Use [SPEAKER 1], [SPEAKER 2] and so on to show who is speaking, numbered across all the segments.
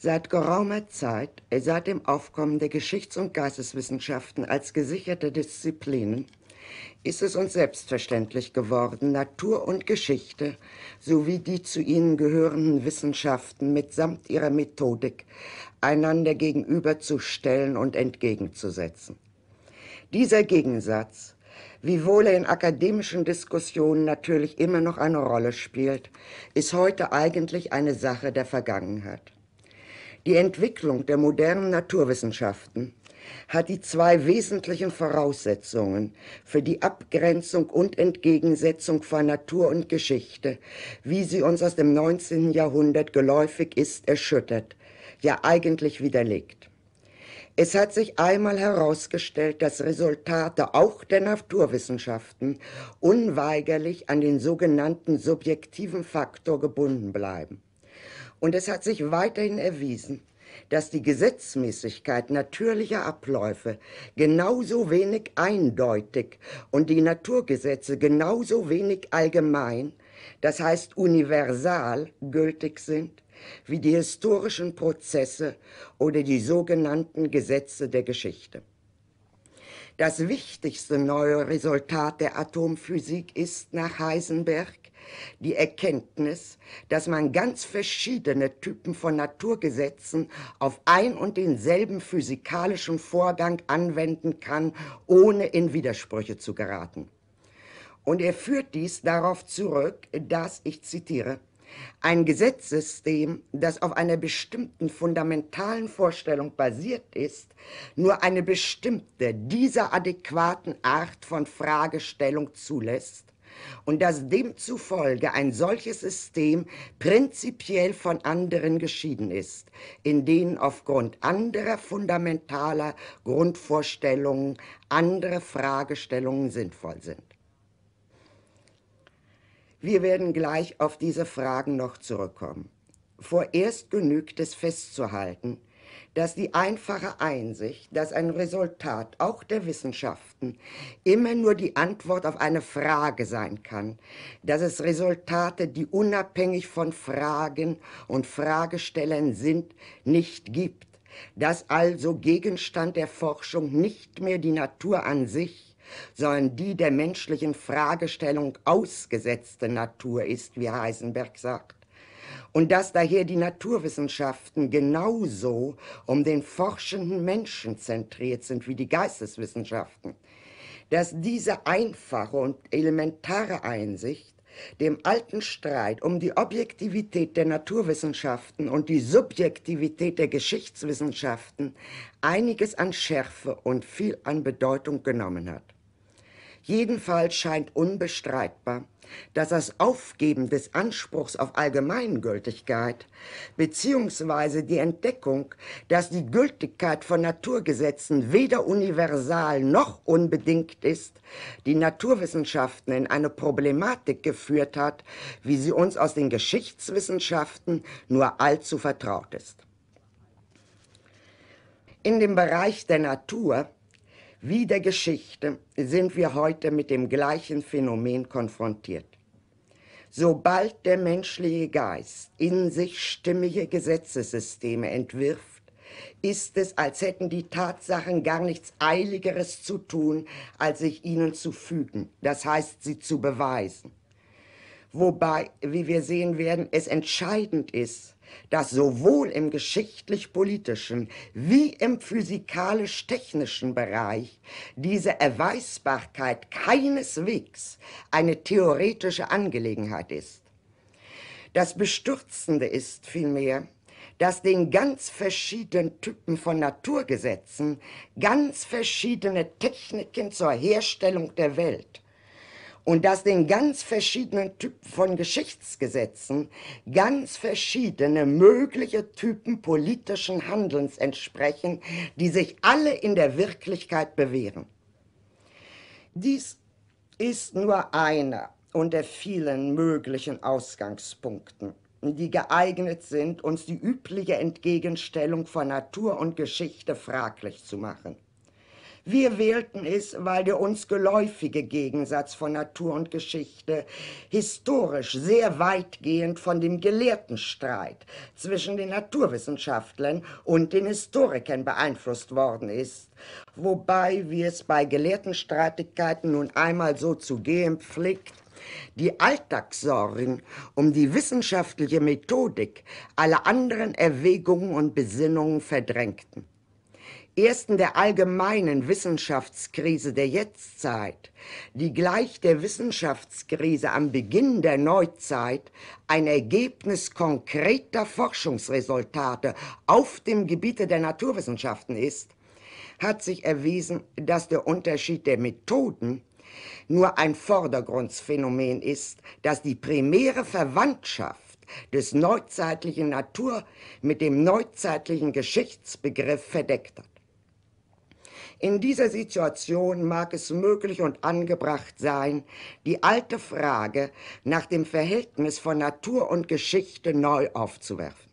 [SPEAKER 1] seit geraumer Zeit, äh, seit dem Aufkommen der Geschichts- und Geisteswissenschaften als gesicherte Disziplinen, ist es uns selbstverständlich geworden, Natur und Geschichte sowie die zu ihnen gehörenden Wissenschaften mitsamt ihrer Methodik einander gegenüberzustellen und entgegenzusetzen. Dieser Gegensatz, wiewohl er in akademischen Diskussionen natürlich immer noch eine Rolle spielt, ist heute eigentlich eine Sache der Vergangenheit. Die Entwicklung der modernen Naturwissenschaften hat die zwei wesentlichen Voraussetzungen für die Abgrenzung und Entgegensetzung von Natur und Geschichte, wie sie uns aus dem 19. Jahrhundert geläufig ist, erschüttert, ja eigentlich widerlegt. Es hat sich einmal herausgestellt, dass Resultate auch der Naturwissenschaften unweigerlich an den sogenannten subjektiven Faktor gebunden bleiben. Und es hat sich weiterhin erwiesen, dass die Gesetzmäßigkeit natürlicher Abläufe genauso wenig eindeutig und die Naturgesetze genauso wenig allgemein, das heißt universal gültig sind, wie die historischen Prozesse oder die sogenannten Gesetze der Geschichte. Das wichtigste neue Resultat der Atomphysik ist nach Heisenberg die Erkenntnis, dass man ganz verschiedene Typen von Naturgesetzen auf ein und denselben physikalischen Vorgang anwenden kann, ohne in Widersprüche zu geraten. Und er führt dies darauf zurück, dass, ich zitiere, ein Gesetzessystem, das auf einer bestimmten fundamentalen Vorstellung basiert ist, nur eine bestimmte dieser adäquaten Art von Fragestellung zulässt und dass demzufolge ein solches System prinzipiell von anderen geschieden ist, in denen aufgrund anderer fundamentaler Grundvorstellungen andere Fragestellungen sinnvoll sind. Wir werden gleich auf diese Fragen noch zurückkommen. Vorerst genügt es festzuhalten, dass die einfache Einsicht, dass ein Resultat auch der Wissenschaften immer nur die Antwort auf eine Frage sein kann, dass es Resultate, die unabhängig von Fragen und Fragestellern sind, nicht gibt, dass also Gegenstand der Forschung nicht mehr die Natur an sich, sondern die der menschlichen Fragestellung ausgesetzte Natur ist, wie Heisenberg sagt und dass daher die Naturwissenschaften genauso um den forschenden Menschen zentriert sind wie die Geisteswissenschaften, dass diese einfache und elementare Einsicht dem alten Streit um die Objektivität der Naturwissenschaften und die Subjektivität der Geschichtswissenschaften einiges an Schärfe und viel an Bedeutung genommen hat. Jedenfalls scheint unbestreitbar, dass das Aufgeben des Anspruchs auf Allgemeingültigkeit beziehungsweise die Entdeckung, dass die Gültigkeit von Naturgesetzen weder universal noch unbedingt ist, die Naturwissenschaften in eine Problematik geführt hat, wie sie uns aus den Geschichtswissenschaften nur allzu vertraut ist. In dem Bereich der Natur wie der Geschichte sind wir heute mit dem gleichen Phänomen konfrontiert. Sobald der menschliche Geist in sich stimmige Gesetzessysteme entwirft, ist es, als hätten die Tatsachen gar nichts Eiligeres zu tun, als sich ihnen zu fügen, das heißt sie zu beweisen. Wobei, wie wir sehen werden, es entscheidend ist, dass sowohl im geschichtlich-politischen wie im physikalisch-technischen Bereich diese Erweisbarkeit keineswegs eine theoretische Angelegenheit ist. Das Bestürzende ist vielmehr, dass den ganz verschiedenen Typen von Naturgesetzen ganz verschiedene Techniken zur Herstellung der Welt und dass den ganz verschiedenen Typen von Geschichtsgesetzen ganz verschiedene mögliche Typen politischen Handelns entsprechen, die sich alle in der Wirklichkeit bewähren. Dies ist nur einer unter vielen möglichen Ausgangspunkten, die geeignet sind, uns die übliche Entgegenstellung von Natur und Geschichte fraglich zu machen. Wir wählten es, weil der uns geläufige Gegensatz von Natur und Geschichte historisch sehr weitgehend von dem Gelehrtenstreit zwischen den Naturwissenschaftlern und den Historikern beeinflusst worden ist, wobei, wie es bei Gelehrtenstreitigkeiten nun einmal so zu gehen pflegt, die Alltagssorgen um die wissenschaftliche Methodik alle anderen Erwägungen und Besinnungen verdrängten ersten der allgemeinen Wissenschaftskrise der Jetztzeit, die gleich der Wissenschaftskrise am Beginn der Neuzeit ein Ergebnis konkreter Forschungsresultate auf dem Gebiete der Naturwissenschaften ist, hat sich erwiesen, dass der Unterschied der Methoden nur ein Vordergrundsphänomen ist, das die primäre Verwandtschaft des neuzeitlichen Natur mit dem neuzeitlichen Geschichtsbegriff verdeckt hat. In dieser Situation mag es möglich und angebracht sein, die alte Frage nach dem Verhältnis von Natur und Geschichte neu aufzuwerfen.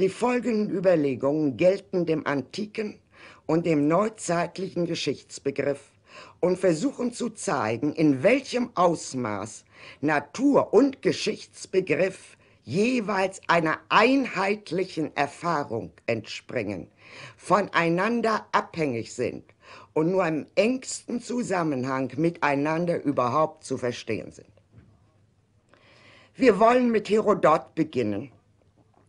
[SPEAKER 1] Die folgenden Überlegungen gelten dem antiken und dem neuzeitlichen Geschichtsbegriff und versuchen zu zeigen, in welchem Ausmaß Natur und Geschichtsbegriff jeweils einer einheitlichen Erfahrung entspringen, voneinander abhängig sind und nur im engsten Zusammenhang miteinander überhaupt zu verstehen sind. Wir wollen mit Herodot beginnen,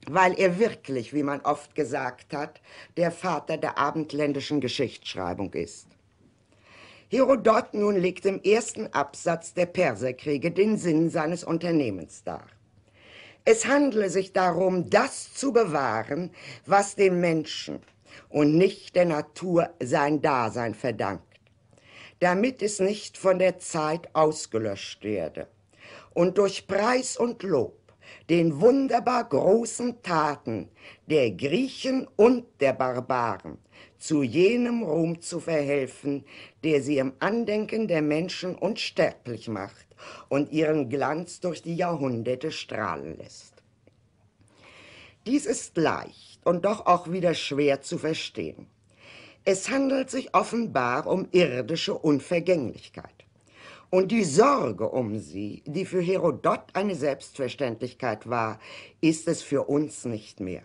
[SPEAKER 1] weil er wirklich, wie man oft gesagt hat, der Vater der abendländischen Geschichtsschreibung ist. Herodot nun legt im ersten Absatz der Perserkriege den Sinn seines Unternehmens dar. Es handle sich darum, das zu bewahren, was dem Menschen und nicht der Natur sein Dasein verdankt, damit es nicht von der Zeit ausgelöscht werde und durch Preis und Lob den wunderbar großen Taten der Griechen und der Barbaren zu jenem Ruhm zu verhelfen, der sie im Andenken der Menschen unsterblich macht und ihren Glanz durch die Jahrhunderte strahlen lässt. Dies ist leicht und doch auch wieder schwer zu verstehen. Es handelt sich offenbar um irdische Unvergänglichkeit. Und die Sorge um sie, die für Herodot eine Selbstverständlichkeit war, ist es für uns nicht mehr.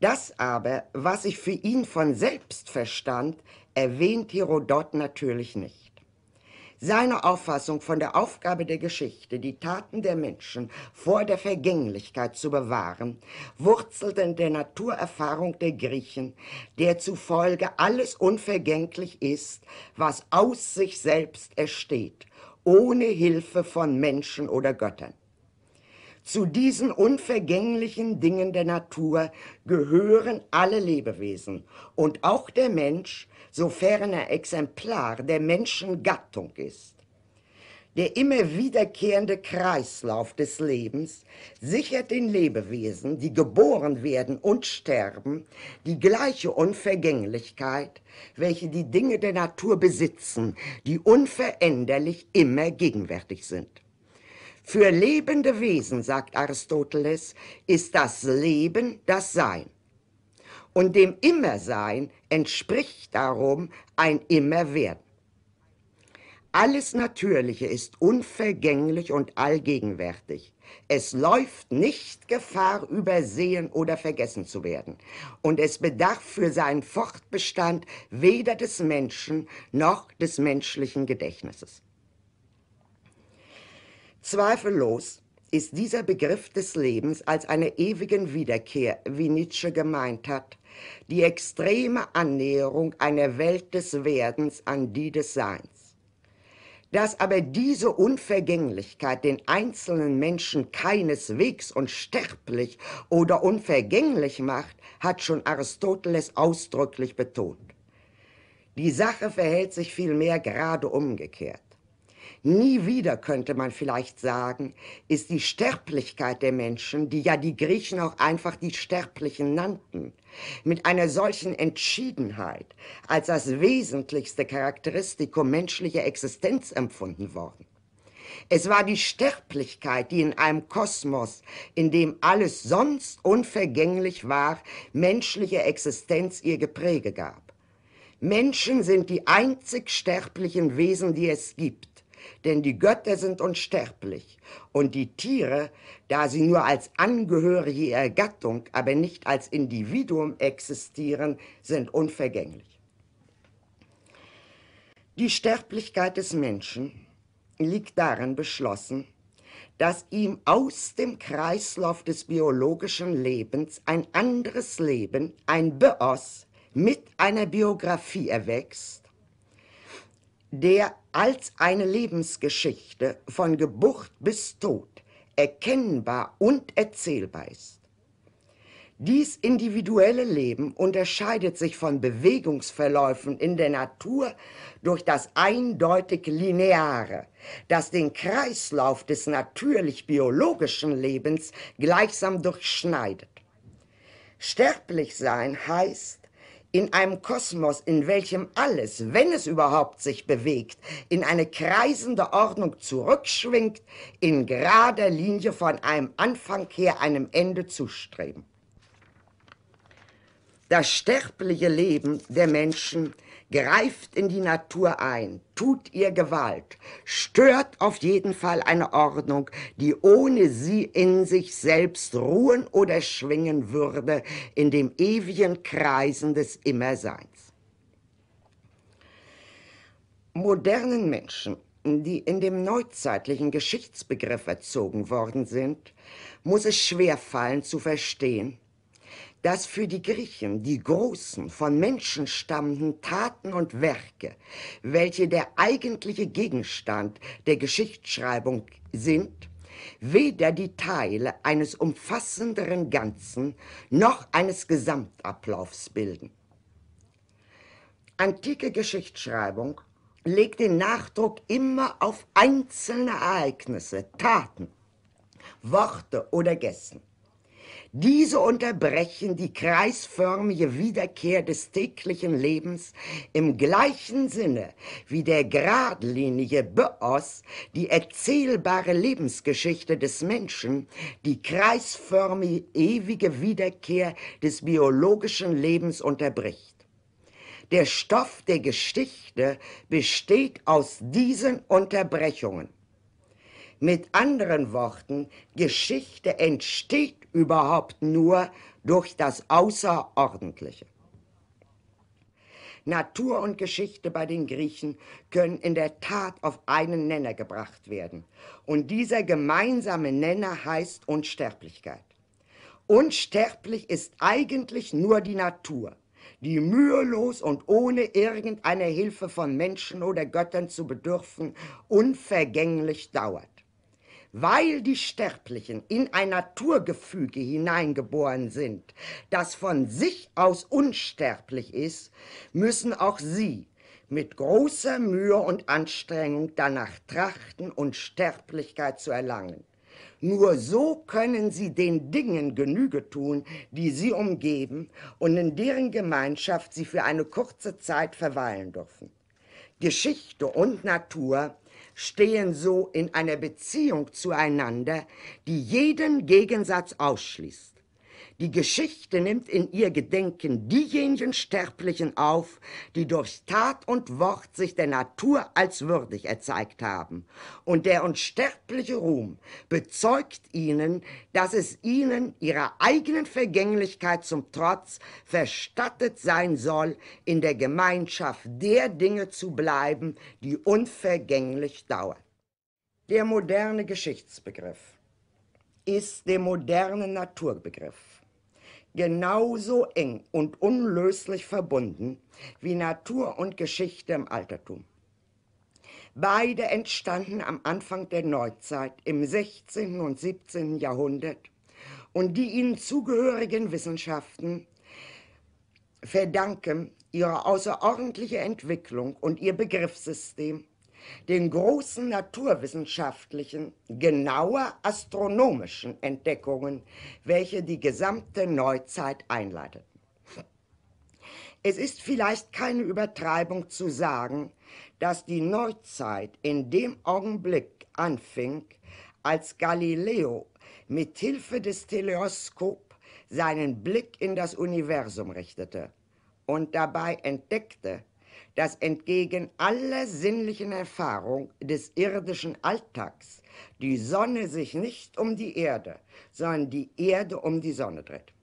[SPEAKER 1] Das aber, was sich für ihn von selbst verstand, erwähnt Herodot natürlich nicht. Seine Auffassung von der Aufgabe der Geschichte, die Taten der Menschen vor der Vergänglichkeit zu bewahren, wurzelte in der Naturerfahrung der Griechen, der zufolge alles unvergänglich ist, was aus sich selbst ersteht, ohne Hilfe von Menschen oder Göttern. Zu diesen unvergänglichen Dingen der Natur gehören alle Lebewesen und auch der Mensch, sofern er Exemplar der Menschengattung ist. Der immer wiederkehrende Kreislauf des Lebens sichert den Lebewesen, die geboren werden und sterben, die gleiche Unvergänglichkeit, welche die Dinge der Natur besitzen, die unveränderlich immer gegenwärtig sind. Für lebende Wesen, sagt Aristoteles, ist das Leben das Sein. Und dem Immersein entspricht darum ein Immerwerden. Alles Natürliche ist unvergänglich und allgegenwärtig. Es läuft nicht Gefahr, übersehen oder vergessen zu werden. Und es bedarf für seinen Fortbestand weder des Menschen noch des menschlichen Gedächtnisses. Zweifellos ist dieser Begriff des Lebens als einer ewigen Wiederkehr, wie Nietzsche gemeint hat, die extreme Annäherung einer Welt des Werdens an die des Seins. Dass aber diese Unvergänglichkeit den einzelnen Menschen keineswegs unsterblich oder unvergänglich macht, hat schon Aristoteles ausdrücklich betont. Die Sache verhält sich vielmehr gerade umgekehrt. Nie wieder, könnte man vielleicht sagen, ist die Sterblichkeit der Menschen, die ja die Griechen auch einfach die Sterblichen nannten, mit einer solchen Entschiedenheit als das wesentlichste Charakteristikum menschlicher Existenz empfunden worden. Es war die Sterblichkeit, die in einem Kosmos, in dem alles sonst unvergänglich war, menschliche Existenz ihr Gepräge gab. Menschen sind die einzig sterblichen Wesen, die es gibt denn die Götter sind unsterblich und die Tiere, da sie nur als Angehörige ihrer Gattung, aber nicht als Individuum existieren, sind unvergänglich. Die Sterblichkeit des Menschen liegt darin beschlossen, dass ihm aus dem Kreislauf des biologischen Lebens ein anderes Leben, ein Bios, mit einer Biografie erwächst, der als eine Lebensgeschichte von Geburt bis Tod erkennbar und erzählbar ist. Dies individuelle Leben unterscheidet sich von Bewegungsverläufen in der Natur durch das eindeutig Lineare, das den Kreislauf des natürlich-biologischen Lebens gleichsam durchschneidet. Sterblich sein heißt, in einem Kosmos, in welchem alles, wenn es überhaupt sich bewegt, in eine kreisende Ordnung zurückschwingt, in gerader Linie von einem Anfang her einem Ende zustreben. Das sterbliche Leben der Menschen greift in die Natur ein, tut ihr Gewalt, stört auf jeden Fall eine Ordnung, die ohne sie in sich selbst ruhen oder schwingen würde, in dem ewigen Kreisen des Immerseins. Modernen Menschen, die in dem neuzeitlichen Geschichtsbegriff erzogen worden sind, muss es schwerfallen zu verstehen, dass für die Griechen die großen, von Menschen stammenden Taten und Werke, welche der eigentliche Gegenstand der Geschichtsschreibung sind, weder die Teile eines umfassenderen Ganzen noch eines Gesamtablaufs bilden. Antike Geschichtsschreibung legt den Nachdruck immer auf einzelne Ereignisse, Taten, Worte oder Gessen. Diese unterbrechen die kreisförmige Wiederkehr des täglichen Lebens im gleichen Sinne wie der geradlinige Beos die erzählbare Lebensgeschichte des Menschen, die kreisförmige ewige Wiederkehr des biologischen Lebens unterbricht. Der Stoff der Geschichte besteht aus diesen Unterbrechungen. Mit anderen Worten, Geschichte entsteht überhaupt nur durch das Außerordentliche. Natur und Geschichte bei den Griechen können in der Tat auf einen Nenner gebracht werden. Und dieser gemeinsame Nenner heißt Unsterblichkeit. Unsterblich ist eigentlich nur die Natur, die mühelos und ohne irgendeine Hilfe von Menschen oder Göttern zu bedürfen unvergänglich dauert weil die Sterblichen in ein Naturgefüge hineingeboren sind, das von sich aus unsterblich ist, müssen auch sie mit großer Mühe und Anstrengung danach trachten, Unsterblichkeit zu erlangen. Nur so können sie den Dingen Genüge tun, die sie umgeben und in deren Gemeinschaft sie für eine kurze Zeit verweilen dürfen. Geschichte und Natur stehen so in einer Beziehung zueinander, die jeden Gegensatz ausschließt. Die Geschichte nimmt in ihr Gedenken diejenigen Sterblichen auf, die durch Tat und Wort sich der Natur als würdig erzeigt haben. Und der unsterbliche Ruhm bezeugt ihnen, dass es ihnen ihrer eigenen Vergänglichkeit zum Trotz verstattet sein soll, in der Gemeinschaft der Dinge zu bleiben, die unvergänglich dauern. Der moderne Geschichtsbegriff ist der moderne Naturbegriff genauso eng und unlöslich verbunden wie Natur und Geschichte im Altertum. Beide entstanden am Anfang der Neuzeit im 16. und 17. Jahrhundert und die ihnen zugehörigen Wissenschaften verdanken ihre außerordentliche Entwicklung und ihr Begriffssystem den großen naturwissenschaftlichen, genauer astronomischen Entdeckungen, welche die gesamte Neuzeit einleiteten. Es ist vielleicht keine Übertreibung zu sagen, dass die Neuzeit in dem Augenblick anfing, als Galileo mit Hilfe des Teleoskop seinen Blick in das Universum richtete und dabei entdeckte, dass entgegen aller sinnlichen Erfahrung des irdischen Alltags die Sonne sich nicht um die Erde, sondern die Erde um die Sonne dreht.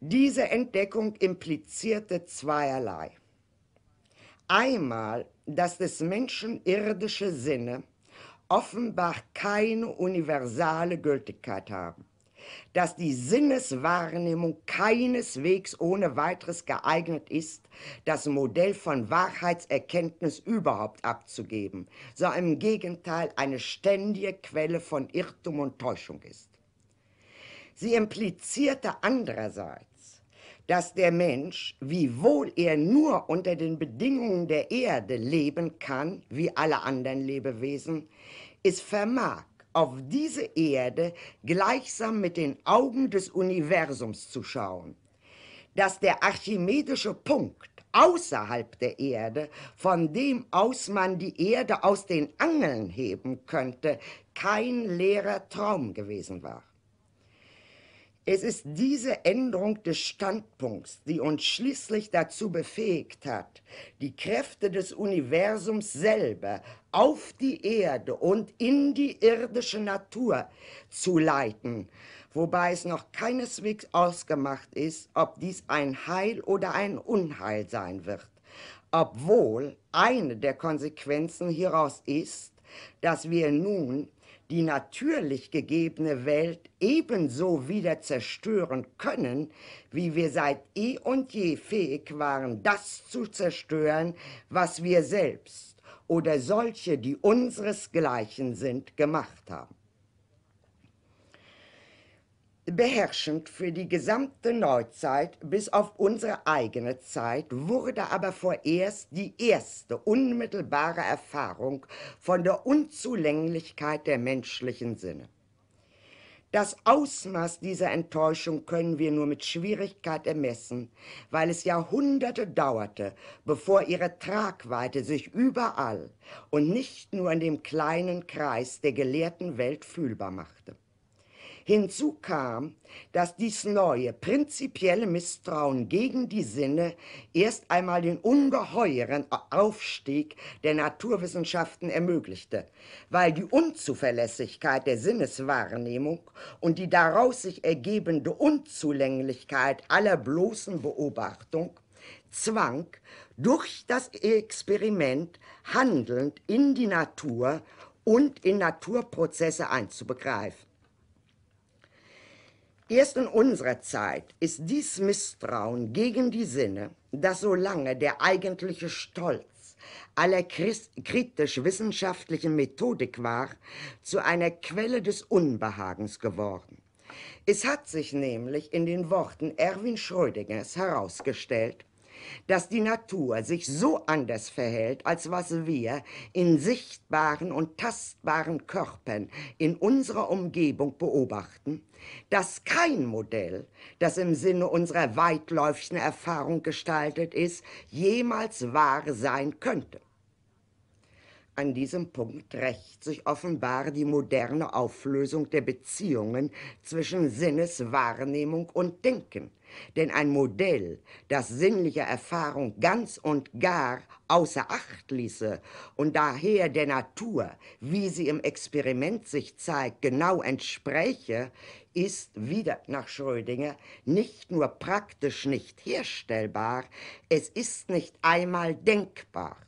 [SPEAKER 1] Diese Entdeckung implizierte zweierlei. Einmal, dass des Menschen irdische Sinne offenbar keine universale Gültigkeit haben dass die Sinneswahrnehmung keineswegs ohne weiteres geeignet ist, das Modell von Wahrheitserkenntnis überhaupt abzugeben, sondern im Gegenteil eine ständige Quelle von Irrtum und Täuschung ist. Sie implizierte andererseits, dass der Mensch, wiewohl er nur unter den Bedingungen der Erde leben kann, wie alle anderen Lebewesen, es vermag, auf diese Erde gleichsam mit den Augen des Universums zu schauen, dass der archimedische Punkt außerhalb der Erde, von dem aus man die Erde aus den Angeln heben könnte, kein leerer Traum gewesen war. Es ist diese Änderung des Standpunkts, die uns schließlich dazu befähigt hat, die Kräfte des Universums selber auf die Erde und in die irdische Natur zu leiten, wobei es noch keineswegs ausgemacht ist, ob dies ein Heil oder ein Unheil sein wird, obwohl eine der Konsequenzen hieraus ist, dass wir nun die natürlich gegebene Welt ebenso wieder zerstören können, wie wir seit eh und je fähig waren, das zu zerstören, was wir selbst oder solche, die unseresgleichen sind, gemacht haben. Beherrschend für die gesamte Neuzeit bis auf unsere eigene Zeit wurde aber vorerst die erste unmittelbare Erfahrung von der Unzulänglichkeit der menschlichen Sinne. Das Ausmaß dieser Enttäuschung können wir nur mit Schwierigkeit ermessen, weil es Jahrhunderte dauerte, bevor ihre Tragweite sich überall und nicht nur in dem kleinen Kreis der gelehrten Welt fühlbar machte. Hinzu kam, dass dies neue prinzipielle Misstrauen gegen die Sinne erst einmal den ungeheuren Aufstieg der Naturwissenschaften ermöglichte, weil die Unzuverlässigkeit der Sinneswahrnehmung und die daraus sich ergebende Unzulänglichkeit aller bloßen Beobachtung zwang, durch das Experiment handelnd in die Natur und in Naturprozesse einzubegreifen. Erst in unserer Zeit ist dies Misstrauen gegen die Sinne, das so lange der eigentliche Stolz aller kritisch-wissenschaftlichen Methodik war, zu einer Quelle des Unbehagens geworden. Es hat sich nämlich in den Worten Erwin Schrödingers herausgestellt, dass die Natur sich so anders verhält, als was wir in sichtbaren und tastbaren Körpern in unserer Umgebung beobachten, dass kein Modell, das im Sinne unserer weitläufigen Erfahrung gestaltet ist, jemals wahr sein könnte. An diesem Punkt rächt sich offenbar die moderne Auflösung der Beziehungen zwischen Sinneswahrnehmung und Denken. Denn ein Modell, das sinnliche Erfahrung ganz und gar außer Acht ließe und daher der Natur, wie sie im Experiment sich zeigt, genau entspräche, ist wieder nach Schrödinger nicht nur praktisch nicht herstellbar, es ist nicht einmal denkbar.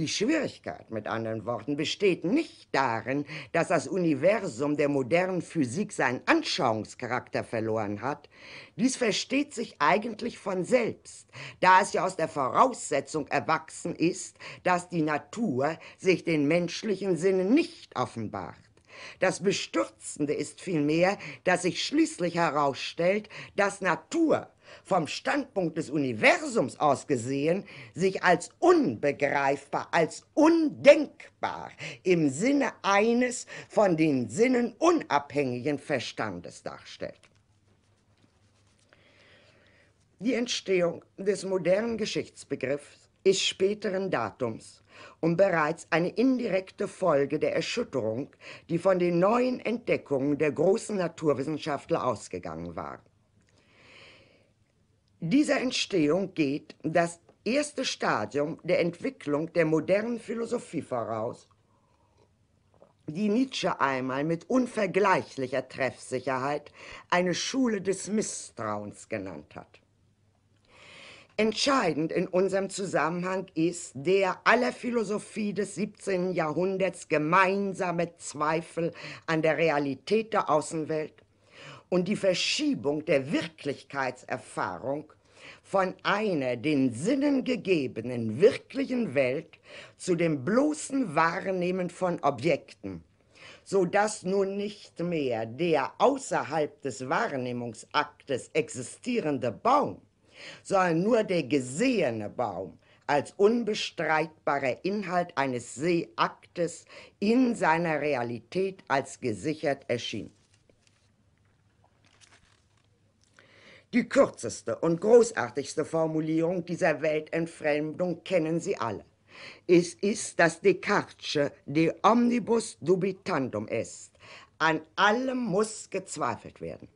[SPEAKER 1] Die Schwierigkeit, mit anderen Worten, besteht nicht darin, dass das Universum der modernen Physik seinen Anschauungscharakter verloren hat. Dies versteht sich eigentlich von selbst, da es ja aus der Voraussetzung erwachsen ist, dass die Natur sich den menschlichen Sinnen nicht offenbart. Das Bestürzende ist vielmehr, dass sich schließlich herausstellt, dass Natur vom Standpunkt des Universums aus gesehen, sich als unbegreifbar, als undenkbar im Sinne eines von den Sinnen unabhängigen Verstandes darstellt. Die Entstehung des modernen Geschichtsbegriffs ist späteren Datums und bereits eine indirekte Folge der Erschütterung, die von den neuen Entdeckungen der großen Naturwissenschaftler ausgegangen waren. Dieser Entstehung geht das erste Stadium der Entwicklung der modernen Philosophie voraus, die Nietzsche einmal mit unvergleichlicher Treffsicherheit eine Schule des Misstrauens genannt hat. Entscheidend in unserem Zusammenhang ist der aller Philosophie des 17. Jahrhunderts gemeinsame Zweifel an der Realität der Außenwelt und die Verschiebung der Wirklichkeitserfahrung von einer den Sinnen gegebenen wirklichen Welt zu dem bloßen Wahrnehmen von Objekten, so dass nun nicht mehr der außerhalb des Wahrnehmungsaktes existierende Baum, sondern nur der gesehene Baum als unbestreitbarer Inhalt eines Seeaktes in seiner Realität als gesichert erschien. Die kürzeste und großartigste Formulierung dieser Weltentfremdung kennen Sie alle. Es ist das Descartesche De Omnibus Dubitandum Est. An allem muss gezweifelt werden.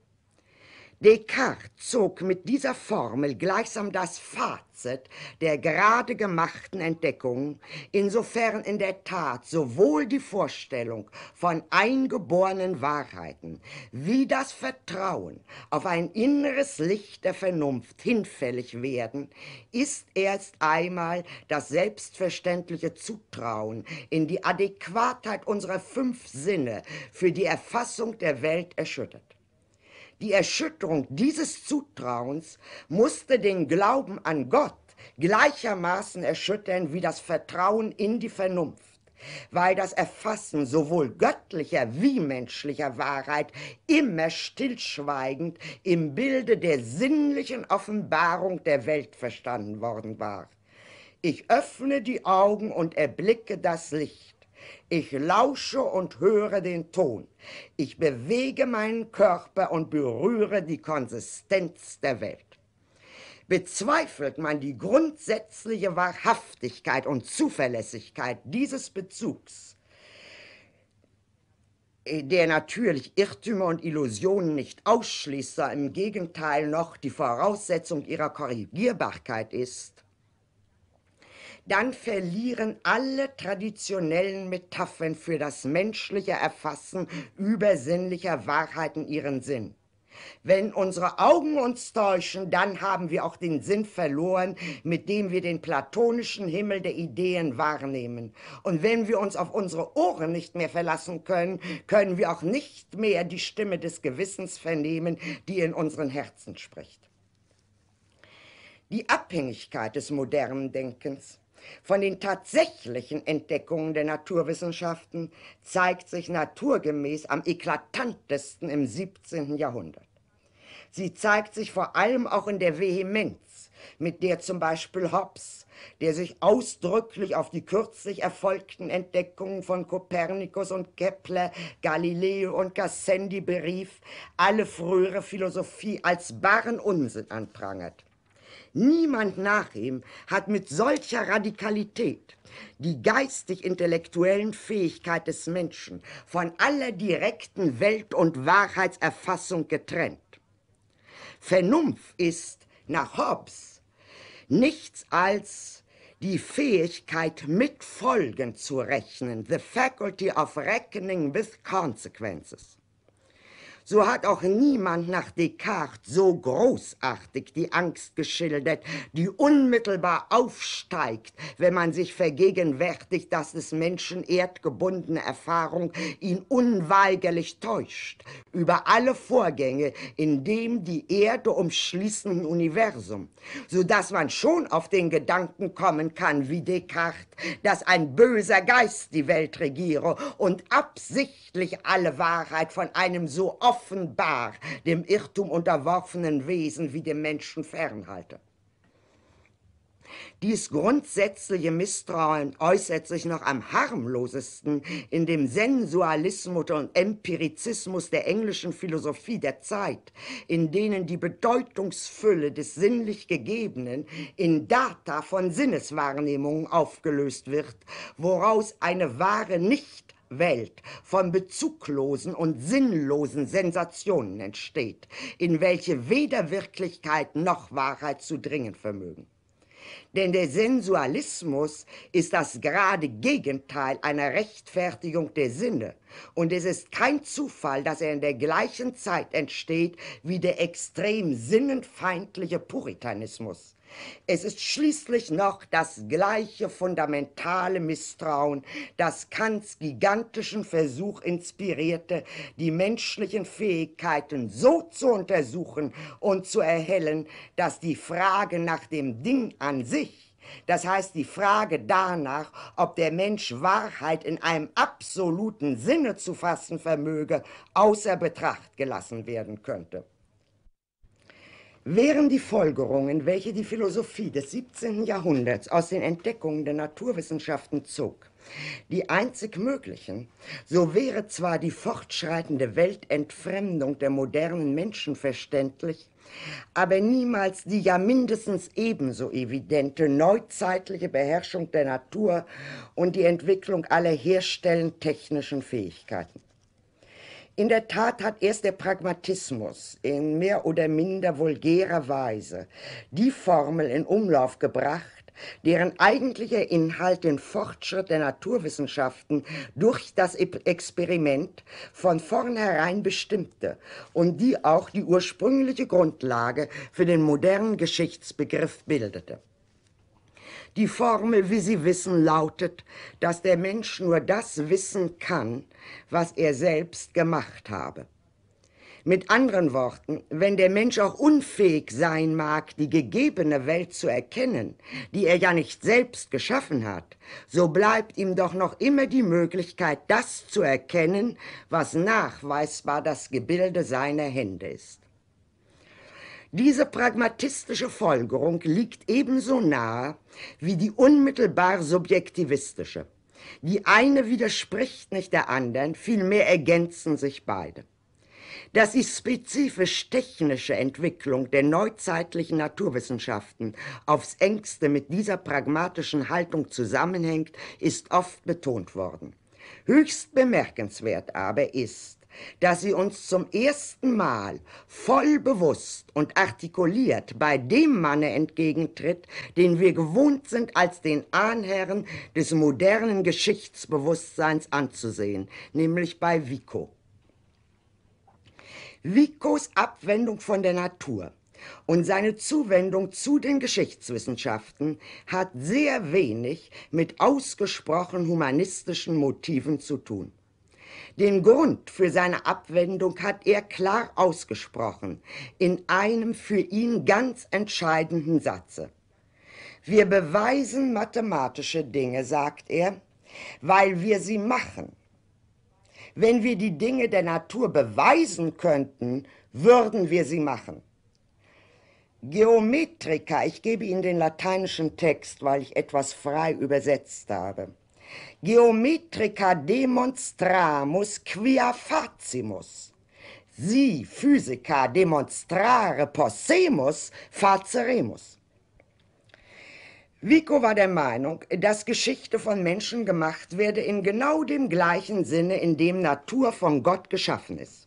[SPEAKER 1] Descartes zog mit dieser Formel gleichsam das Fazit der gerade gemachten Entdeckung, insofern in der Tat sowohl die Vorstellung von eingeborenen Wahrheiten wie das Vertrauen auf ein inneres Licht der Vernunft hinfällig werden, ist erst einmal das selbstverständliche Zutrauen in die Adäquatheit unserer fünf Sinne für die Erfassung der Welt erschüttert. Die Erschütterung dieses Zutrauens musste den Glauben an Gott gleichermaßen erschüttern wie das Vertrauen in die Vernunft, weil das Erfassen sowohl göttlicher wie menschlicher Wahrheit immer stillschweigend im Bilde der sinnlichen Offenbarung der Welt verstanden worden war. Ich öffne die Augen und erblicke das Licht ich lausche und höre den Ton. Ich bewege meinen Körper und berühre die Konsistenz der Welt. Bezweifelt man die grundsätzliche Wahrhaftigkeit und Zuverlässigkeit dieses Bezugs, der natürlich Irrtümer und Illusionen nicht ausschließt, sondern im Gegenteil noch die Voraussetzung ihrer Korrigierbarkeit ist, dann verlieren alle traditionellen Metaphern für das menschliche Erfassen übersinnlicher Wahrheiten ihren Sinn. Wenn unsere Augen uns täuschen, dann haben wir auch den Sinn verloren, mit dem wir den platonischen Himmel der Ideen wahrnehmen. Und wenn wir uns auf unsere Ohren nicht mehr verlassen können, können wir auch nicht mehr die Stimme des Gewissens vernehmen, die in unseren Herzen spricht. Die Abhängigkeit des modernen Denkens von den tatsächlichen Entdeckungen der Naturwissenschaften zeigt sich naturgemäß am eklatantesten im 17. Jahrhundert. Sie zeigt sich vor allem auch in der Vehemenz, mit der zum Beispiel Hobbes, der sich ausdrücklich auf die kürzlich erfolgten Entdeckungen von Kopernikus und Kepler, Galileo und Cassandi berief, alle frühere Philosophie als baren Unsinn anprangert. Niemand nach ihm hat mit solcher Radikalität die geistig-intellektuellen Fähigkeit des Menschen von aller direkten Welt- und Wahrheitserfassung getrennt. Vernunft ist nach Hobbes nichts als die Fähigkeit, mit Folgen zu rechnen, the faculty of reckoning with consequences so hat auch niemand nach Descartes so großartig die Angst geschildert, die unmittelbar aufsteigt, wenn man sich vergegenwärtigt, dass des Menschen erdgebundene Erfahrung ihn unweigerlich täuscht über alle Vorgänge in dem die Erde umschließenden Universum, so dass man schon auf den Gedanken kommen kann, wie Descartes, dass ein böser Geist die Welt regiere und absichtlich alle Wahrheit von einem so oft offenbar dem Irrtum unterworfenen Wesen wie dem Menschen fernhalte. Dies grundsätzliche Misstrauen äußert sich noch am harmlosesten in dem Sensualismus und Empirizismus der englischen Philosophie der Zeit, in denen die Bedeutungsfülle des sinnlich Gegebenen in Data von Sinneswahrnehmungen aufgelöst wird, woraus eine wahre nicht Welt von bezuglosen und sinnlosen Sensationen entsteht, in welche weder Wirklichkeit noch Wahrheit zu dringen vermögen. Denn der Sensualismus ist das gerade Gegenteil einer Rechtfertigung der Sinne. Und es ist kein Zufall, dass er in der gleichen Zeit entsteht wie der extrem sinnenfeindliche Puritanismus. Es ist schließlich noch das gleiche fundamentale Misstrauen, das Kants gigantischen Versuch inspirierte, die menschlichen Fähigkeiten so zu untersuchen und zu erhellen, dass die Frage nach dem Ding an sich das heißt, die Frage danach, ob der Mensch Wahrheit in einem absoluten Sinne zu fassen vermöge, außer Betracht gelassen werden könnte. Wären die Folgerungen, welche die Philosophie des 17. Jahrhunderts aus den Entdeckungen der Naturwissenschaften zog, die einzig möglichen, so wäre zwar die fortschreitende Weltentfremdung der modernen Menschen verständlich, aber niemals die ja mindestens ebenso evidente neuzeitliche Beherrschung der Natur und die Entwicklung aller herstellend technischen Fähigkeiten. In der Tat hat erst der Pragmatismus in mehr oder minder vulgärer Weise die Formel in Umlauf gebracht, deren eigentlicher Inhalt den Fortschritt der Naturwissenschaften durch das Experiment von vornherein bestimmte und die auch die ursprüngliche Grundlage für den modernen Geschichtsbegriff bildete. Die Formel, wie Sie wissen, lautet, dass der Mensch nur das wissen kann, was er selbst gemacht habe. Mit anderen Worten, wenn der Mensch auch unfähig sein mag, die gegebene Welt zu erkennen, die er ja nicht selbst geschaffen hat, so bleibt ihm doch noch immer die Möglichkeit, das zu erkennen, was nachweisbar das Gebilde seiner Hände ist. Diese pragmatistische Folgerung liegt ebenso nahe wie die unmittelbar subjektivistische. Die eine widerspricht nicht der anderen, vielmehr ergänzen sich beide. Dass die spezifisch technische Entwicklung der neuzeitlichen Naturwissenschaften aufs engste mit dieser pragmatischen Haltung zusammenhängt, ist oft betont worden. Höchst bemerkenswert aber ist, dass sie uns zum ersten Mal voll bewusst und artikuliert bei dem Manne entgegentritt, den wir gewohnt sind, als den Ahnherren des modernen Geschichtsbewusstseins anzusehen, nämlich bei Vico. Vicos Abwendung von der Natur und seine Zuwendung zu den Geschichtswissenschaften hat sehr wenig mit ausgesprochen humanistischen Motiven zu tun. Den Grund für seine Abwendung hat er klar ausgesprochen, in einem für ihn ganz entscheidenden Satze. Wir beweisen mathematische Dinge, sagt er, weil wir sie machen. Wenn wir die Dinge der Natur beweisen könnten, würden wir sie machen. Geometrica, ich gebe Ihnen den lateinischen Text, weil ich etwas frei übersetzt habe. Geometrica demonstramus quia facimus. Si physica demonstrare possemus faceremus. Vico war der Meinung, dass Geschichte von Menschen gemacht werde in genau dem gleichen Sinne, in dem Natur von Gott geschaffen ist.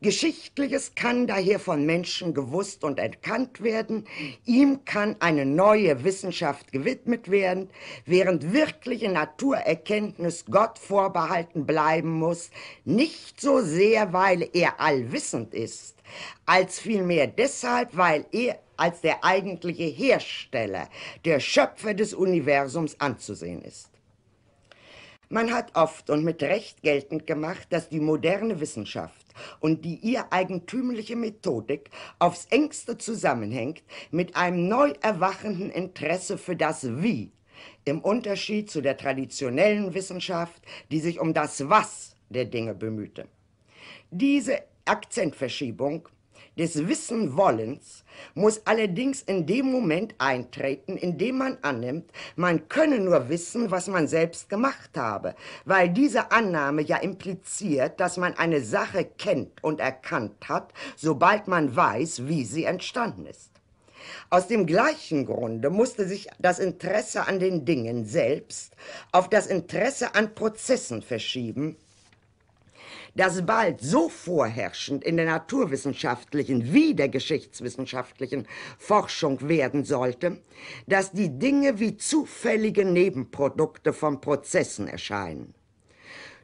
[SPEAKER 1] Geschichtliches kann daher von Menschen gewusst und erkannt werden, ihm kann eine neue Wissenschaft gewidmet werden, während wirkliche Naturerkenntnis Gott vorbehalten bleiben muss, nicht so sehr, weil er allwissend ist, als vielmehr deshalb, weil er als der eigentliche Hersteller, der Schöpfer des Universums anzusehen ist. Man hat oft und mit Recht geltend gemacht, dass die moderne Wissenschaft und die ihr eigentümliche Methodik aufs engste zusammenhängt mit einem neu erwachenden Interesse für das Wie, im Unterschied zu der traditionellen Wissenschaft, die sich um das Was der Dinge bemühte. Diese Akzentverschiebung des Wissenwollens muss allerdings in dem Moment eintreten, in dem man annimmt, man könne nur wissen, was man selbst gemacht habe, weil diese Annahme ja impliziert, dass man eine Sache kennt und erkannt hat, sobald man weiß, wie sie entstanden ist. Aus dem gleichen Grunde musste sich das Interesse an den Dingen selbst auf das Interesse an Prozessen verschieben, das bald so vorherrschend in der naturwissenschaftlichen wie der geschichtswissenschaftlichen Forschung werden sollte, dass die Dinge wie zufällige Nebenprodukte von Prozessen erscheinen.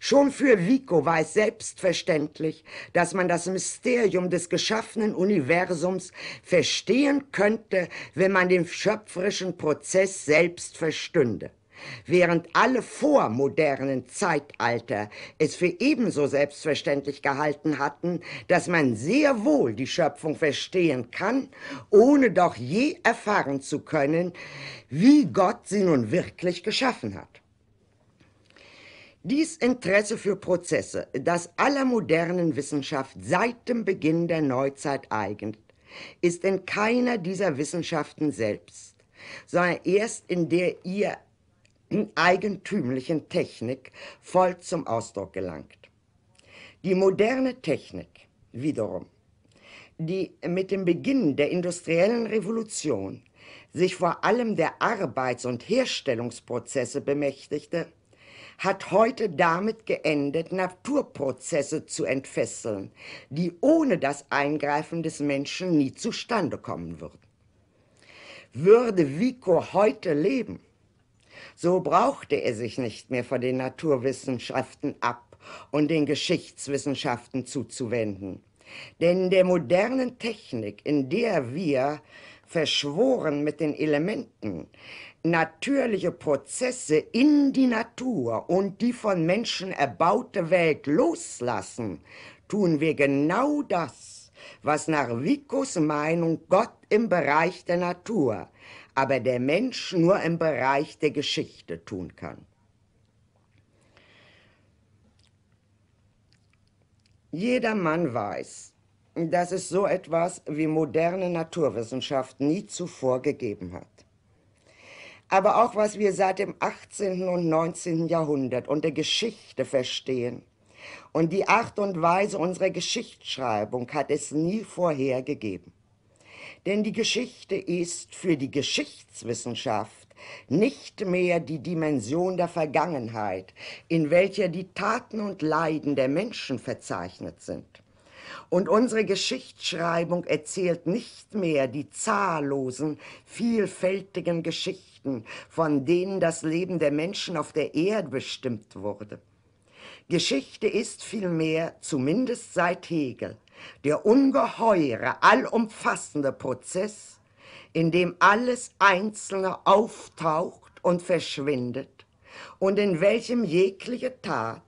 [SPEAKER 1] Schon für Vico war es selbstverständlich, dass man das Mysterium des geschaffenen Universums verstehen könnte, wenn man den schöpferischen Prozess selbst verstünde während alle vormodernen Zeitalter es für ebenso selbstverständlich gehalten hatten, dass man sehr wohl die Schöpfung verstehen kann, ohne doch je erfahren zu können, wie Gott sie nun wirklich geschaffen hat. Dies Interesse für Prozesse, das aller modernen Wissenschaft seit dem Beginn der Neuzeit eigen, ist in keiner dieser Wissenschaften selbst, sondern erst in der ihr eigentümlichen Technik voll zum Ausdruck gelangt. Die moderne Technik wiederum, die mit dem Beginn der industriellen Revolution sich vor allem der Arbeits- und Herstellungsprozesse bemächtigte, hat heute damit geendet, Naturprozesse zu entfesseln, die ohne das Eingreifen des Menschen nie zustande kommen würden. Würde Vico heute leben, so brauchte er sich nicht mehr von den Naturwissenschaften ab und den Geschichtswissenschaften zuzuwenden. Denn der modernen Technik, in der wir, verschworen mit den Elementen, natürliche Prozesse in die Natur und die von Menschen erbaute Welt loslassen, tun wir genau das, was nach Vicos Meinung Gott im Bereich der Natur, aber der Mensch nur im Bereich der Geschichte tun kann. Mann weiß, dass es so etwas wie moderne Naturwissenschaft nie zuvor gegeben hat. Aber auch was wir seit dem 18. und 19. Jahrhundert unter Geschichte verstehen und die Art und Weise unserer Geschichtsschreibung hat es nie vorher gegeben. Denn die Geschichte ist für die Geschichtswissenschaft nicht mehr die Dimension der Vergangenheit, in welcher die Taten und Leiden der Menschen verzeichnet sind. Und unsere Geschichtsschreibung erzählt nicht mehr die zahllosen, vielfältigen Geschichten, von denen das Leben der Menschen auf der Erde bestimmt wurde. Geschichte ist vielmehr, zumindest seit Hegel, der ungeheure, allumfassende Prozess, in dem alles Einzelne auftaucht und verschwindet und in welchem jegliche Tat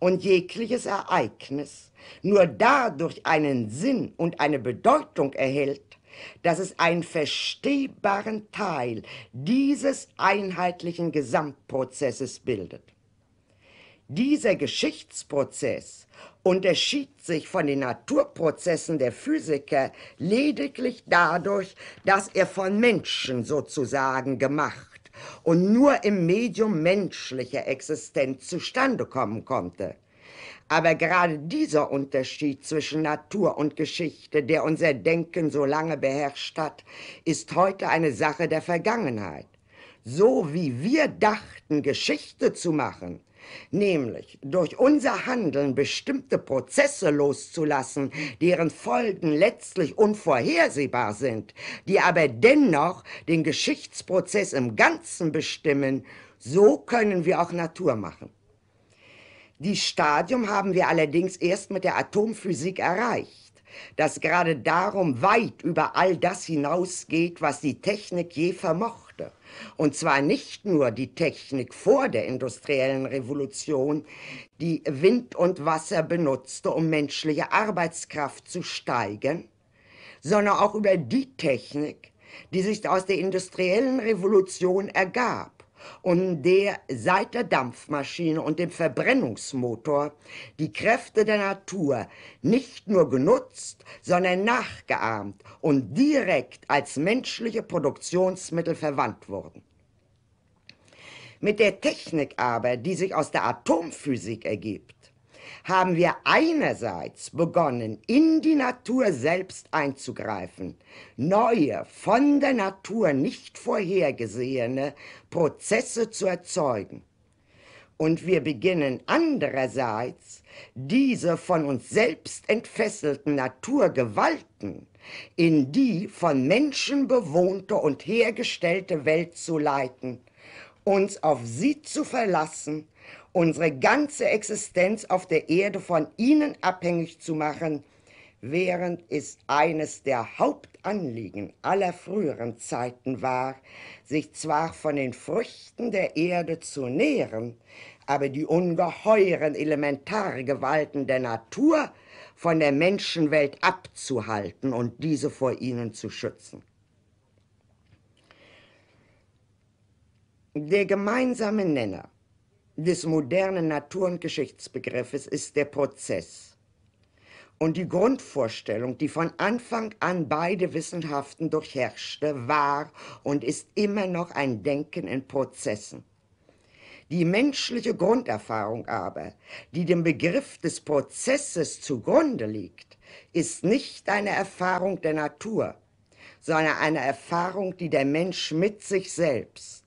[SPEAKER 1] und jegliches Ereignis nur dadurch einen Sinn und eine Bedeutung erhält, dass es einen verstehbaren Teil dieses einheitlichen Gesamtprozesses bildet. Dieser Geschichtsprozess unterschied sich von den Naturprozessen der Physiker lediglich dadurch, dass er von Menschen sozusagen gemacht und nur im Medium menschlicher Existenz zustande kommen konnte. Aber gerade dieser Unterschied zwischen Natur und Geschichte, der unser Denken so lange beherrscht hat, ist heute eine Sache der Vergangenheit. So wie wir dachten, Geschichte zu machen, nämlich durch unser Handeln bestimmte Prozesse loszulassen, deren Folgen letztlich unvorhersehbar sind, die aber dennoch den Geschichtsprozess im Ganzen bestimmen, so können wir auch Natur machen. Die Stadium haben wir allerdings erst mit der Atomphysik erreicht das gerade darum weit über all das hinausgeht, was die Technik je vermocht. Und zwar nicht nur die Technik vor der industriellen Revolution, die Wind und Wasser benutzte, um menschliche Arbeitskraft zu steigern, sondern auch über die Technik, die sich aus der industriellen Revolution ergab und der seit der Dampfmaschine und dem Verbrennungsmotor die Kräfte der Natur nicht nur genutzt, sondern nachgeahmt und direkt als menschliche Produktionsmittel verwandt wurden. Mit der Technik aber, die sich aus der Atomphysik ergibt, haben wir einerseits begonnen, in die Natur selbst einzugreifen, neue, von der Natur nicht vorhergesehene Prozesse zu erzeugen. Und wir beginnen andererseits, diese von uns selbst entfesselten Naturgewalten in die von Menschen bewohnte und hergestellte Welt zu leiten, uns auf sie zu verlassen – unsere ganze Existenz auf der Erde von ihnen abhängig zu machen, während es eines der Hauptanliegen aller früheren Zeiten war, sich zwar von den Früchten der Erde zu nähren, aber die ungeheuren Elementargewalten der Natur von der Menschenwelt abzuhalten und diese vor ihnen zu schützen. Der gemeinsame Nenner des modernen Natur- und Geschichtsbegriffes ist der Prozess. Und die Grundvorstellung, die von Anfang an beide Wissenschaften durchherrschte, war und ist immer noch ein Denken in Prozessen. Die menschliche Grunderfahrung aber, die dem Begriff des Prozesses zugrunde liegt, ist nicht eine Erfahrung der Natur, sondern eine Erfahrung, die der Mensch mit sich selbst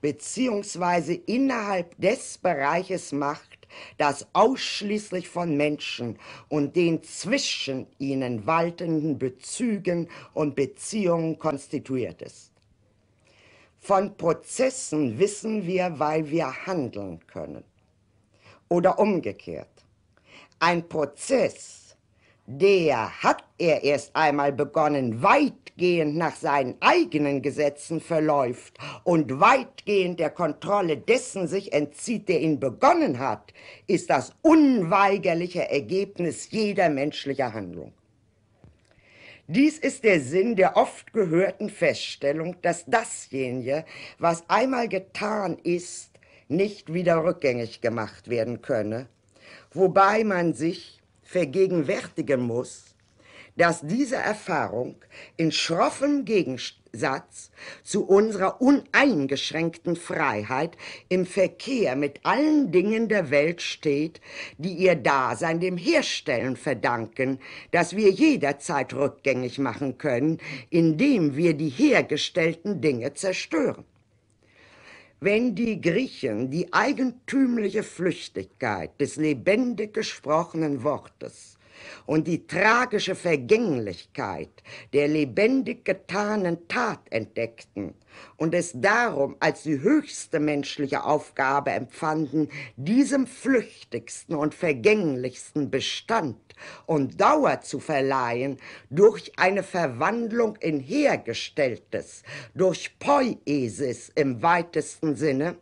[SPEAKER 1] beziehungsweise innerhalb des Bereiches macht, das ausschließlich von Menschen und den zwischen ihnen waltenden Bezügen und Beziehungen konstituiert ist. Von Prozessen wissen wir, weil wir handeln können. Oder umgekehrt. Ein Prozess der hat er erst einmal begonnen, weitgehend nach seinen eigenen Gesetzen verläuft und weitgehend der Kontrolle dessen sich entzieht, der ihn begonnen hat, ist das unweigerliche Ergebnis jeder menschlichen Handlung. Dies ist der Sinn der oft gehörten Feststellung, dass dasjenige, was einmal getan ist, nicht wieder rückgängig gemacht werden könne, wobei man sich vergegenwärtigen muss, dass diese Erfahrung in schroffem Gegensatz zu unserer uneingeschränkten Freiheit im Verkehr mit allen Dingen der Welt steht, die ihr Dasein dem Herstellen verdanken, das wir jederzeit rückgängig machen können, indem wir die hergestellten Dinge zerstören wenn die Griechen die eigentümliche Flüchtigkeit des lebendig gesprochenen Wortes und die tragische Vergänglichkeit der lebendig getanen Tat entdeckten und es darum als die höchste menschliche Aufgabe empfanden, diesem flüchtigsten und vergänglichsten Bestand und Dauer zu verleihen durch eine Verwandlung in Hergestelltes, durch Poiesis im weitesten Sinne,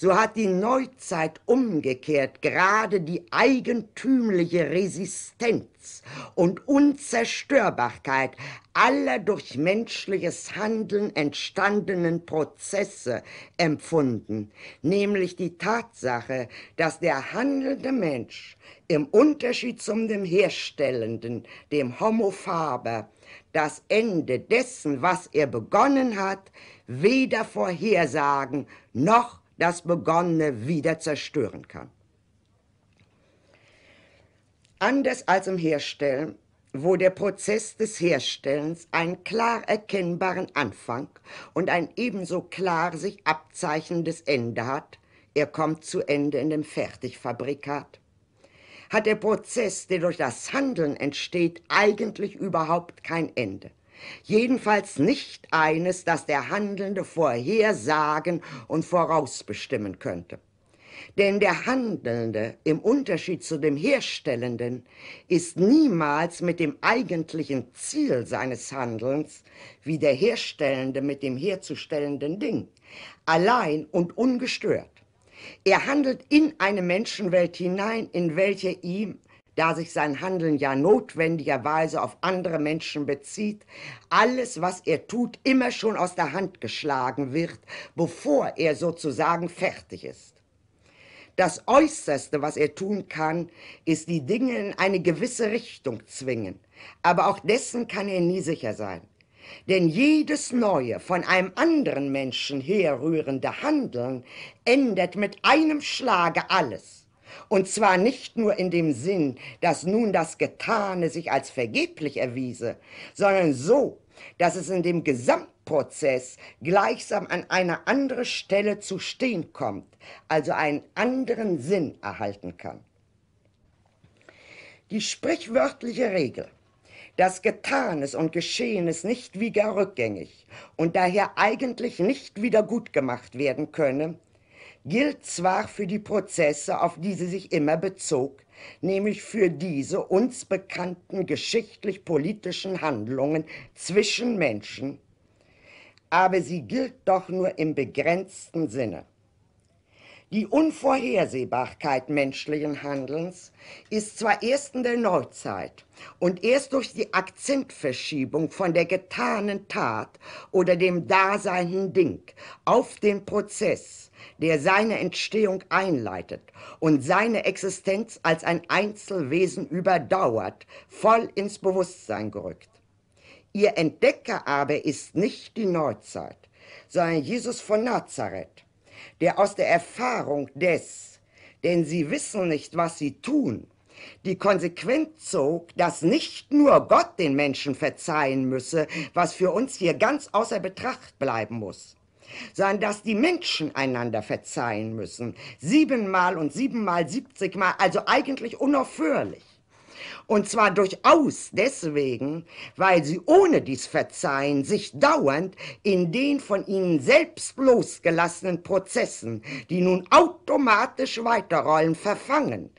[SPEAKER 1] so hat die Neuzeit umgekehrt gerade die eigentümliche Resistenz und Unzerstörbarkeit aller durch menschliches Handeln entstandenen Prozesse empfunden, nämlich die Tatsache, dass der handelnde Mensch im Unterschied zum dem Herstellenden, dem Homo faber, das Ende dessen, was er begonnen hat, weder vorhersagen noch das Begonnene wieder zerstören kann. Anders als im Herstellen, wo der Prozess des Herstellens einen klar erkennbaren Anfang und ein ebenso klar sich abzeichnendes Ende hat, er kommt zu Ende in dem Fertigfabrikat, hat der Prozess, der durch das Handeln entsteht, eigentlich überhaupt kein Ende. Jedenfalls nicht eines, das der Handelnde vorhersagen und vorausbestimmen könnte. Denn der Handelnde im Unterschied zu dem Herstellenden ist niemals mit dem eigentlichen Ziel seines Handelns wie der Herstellende mit dem herzustellenden Ding, allein und ungestört. Er handelt in eine Menschenwelt hinein, in welche ihm da sich sein Handeln ja notwendigerweise auf andere Menschen bezieht, alles, was er tut, immer schon aus der Hand geschlagen wird, bevor er sozusagen fertig ist. Das Äußerste, was er tun kann, ist die Dinge in eine gewisse Richtung zwingen. Aber auch dessen kann er nie sicher sein. Denn jedes neue, von einem anderen Menschen herrührende Handeln ändert mit einem Schlage alles. Und zwar nicht nur in dem Sinn, dass nun das Getane sich als vergeblich erwiese, sondern so, dass es in dem Gesamtprozess gleichsam an eine andere Stelle zu stehen kommt, also einen anderen Sinn erhalten kann. Die sprichwörtliche Regel, dass Getanes und Geschehenes nicht wieder rückgängig und daher eigentlich nicht wieder gut gemacht werden könne, gilt zwar für die Prozesse, auf die sie sich immer bezog, nämlich für diese uns bekannten geschichtlich-politischen Handlungen zwischen Menschen, aber sie gilt doch nur im begrenzten Sinne. Die Unvorhersehbarkeit menschlichen Handelns ist zwar erst in der Neuzeit und erst durch die Akzentverschiebung von der getanen Tat oder dem daseinenden Ding auf den Prozess der seine Entstehung einleitet und seine Existenz als ein Einzelwesen überdauert, voll ins Bewusstsein gerückt. Ihr Entdecker aber ist nicht die Neuzeit, sondern Jesus von Nazareth, der aus der Erfahrung des, denn sie wissen nicht, was sie tun, die Konsequenz zog, dass nicht nur Gott den Menschen verzeihen müsse, was für uns hier ganz außer Betracht bleiben muss, sondern dass die Menschen einander verzeihen müssen. Siebenmal und siebenmal, siebzigmal, also eigentlich unaufhörlich. Und zwar durchaus deswegen, weil sie ohne dies Verzeihen sich dauernd in den von ihnen selbst losgelassenen Prozessen, die nun automatisch weiterrollen, verfangen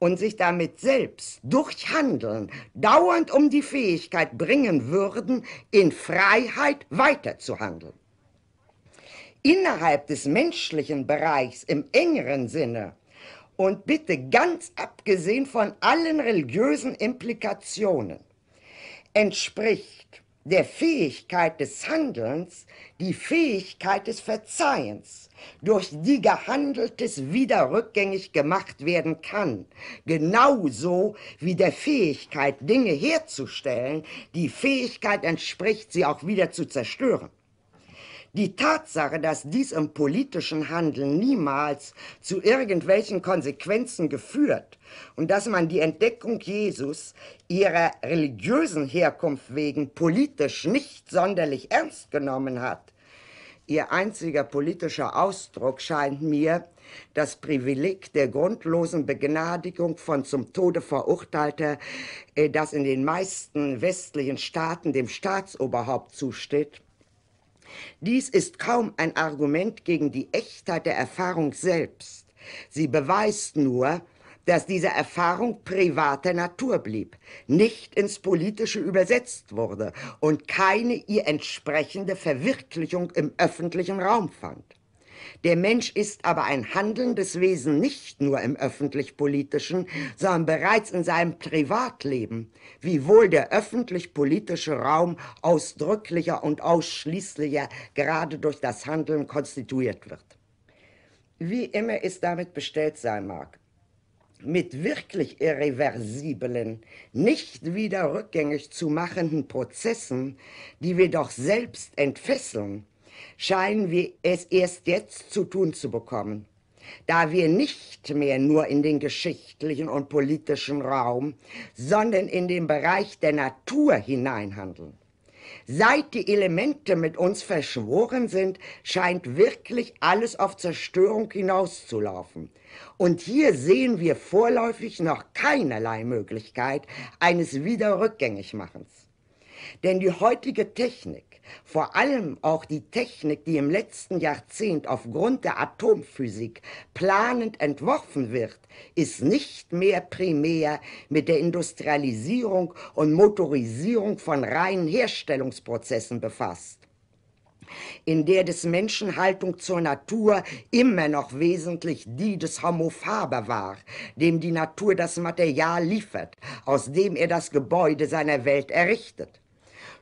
[SPEAKER 1] und sich damit selbst durch Handeln dauernd um die Fähigkeit bringen würden, in Freiheit weiterzuhandeln innerhalb des menschlichen Bereichs im engeren Sinne und bitte ganz abgesehen von allen religiösen Implikationen entspricht der Fähigkeit des Handelns die Fähigkeit des Verzeihens, durch die Gehandeltes wieder rückgängig gemacht werden kann, genauso wie der Fähigkeit, Dinge herzustellen, die Fähigkeit entspricht, sie auch wieder zu zerstören. Die Tatsache, dass dies im politischen Handeln niemals zu irgendwelchen Konsequenzen geführt und dass man die Entdeckung Jesus ihrer religiösen Herkunft wegen politisch nicht sonderlich ernst genommen hat, ihr einziger politischer Ausdruck scheint mir das Privileg der grundlosen Begnadigung von zum Tode Verurteilter, äh, das in den meisten westlichen Staaten dem Staatsoberhaupt zusteht, dies ist kaum ein Argument gegen die Echtheit der Erfahrung selbst. Sie beweist nur, dass diese Erfahrung privater Natur blieb, nicht ins Politische übersetzt wurde und keine ihr entsprechende Verwirklichung im öffentlichen Raum fand. Der Mensch ist aber ein handelndes Wesen nicht nur im öffentlich-politischen, sondern bereits in seinem Privatleben, wiewohl der öffentlich-politische Raum ausdrücklicher und ausschließlicher gerade durch das Handeln konstituiert wird. Wie immer es damit bestellt sein mag, mit wirklich irreversiblen, nicht wieder rückgängig zu machenden Prozessen, die wir doch selbst entfesseln, scheinen wir es erst jetzt zu tun zu bekommen, da wir nicht mehr nur in den geschichtlichen und politischen Raum, sondern in den Bereich der Natur hineinhandeln. Seit die Elemente mit uns verschworen sind, scheint wirklich alles auf Zerstörung hinauszulaufen. Und hier sehen wir vorläufig noch keinerlei Möglichkeit eines Wiederrückgängigmachens. Denn die heutige Technik vor allem auch die Technik, die im letzten Jahrzehnt aufgrund der Atomphysik planend entworfen wird, ist nicht mehr primär mit der Industrialisierung und Motorisierung von reinen Herstellungsprozessen befasst in der des Menschen Haltung zur Natur immer noch wesentlich die des Homo faber war, dem die Natur das Material liefert, aus dem er das Gebäude seiner Welt errichtet.